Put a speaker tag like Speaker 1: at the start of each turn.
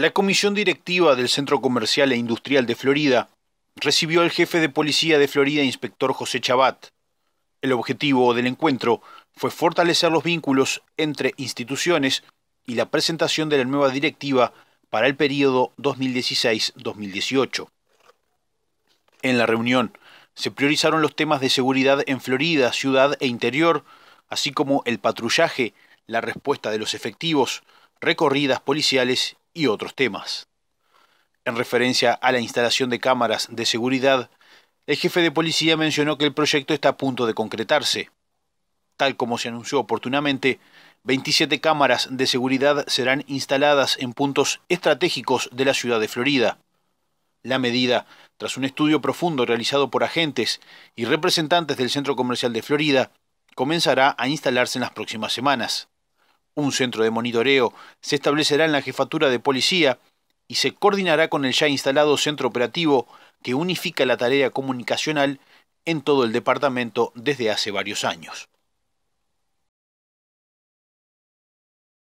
Speaker 1: La comisión directiva del Centro Comercial e Industrial de Florida recibió al jefe de policía de Florida, inspector José Chabat. El objetivo del encuentro fue fortalecer los vínculos entre instituciones y la presentación de la nueva directiva para el periodo 2016-2018. En la reunión se priorizaron los temas de seguridad en Florida, ciudad e interior, así como el patrullaje, la respuesta de los efectivos, recorridas policiales otros temas. En referencia a la instalación de cámaras de seguridad, el jefe de policía mencionó que el proyecto está a punto de concretarse. Tal como se anunció oportunamente, 27 cámaras de seguridad serán instaladas en puntos estratégicos de la ciudad de Florida. La medida, tras un estudio profundo realizado por agentes y representantes del Centro Comercial de Florida, comenzará a instalarse en las próximas semanas. Un centro de monitoreo se establecerá en la jefatura de policía y se coordinará con el ya instalado centro operativo que unifica la tarea comunicacional en todo el departamento desde hace varios años.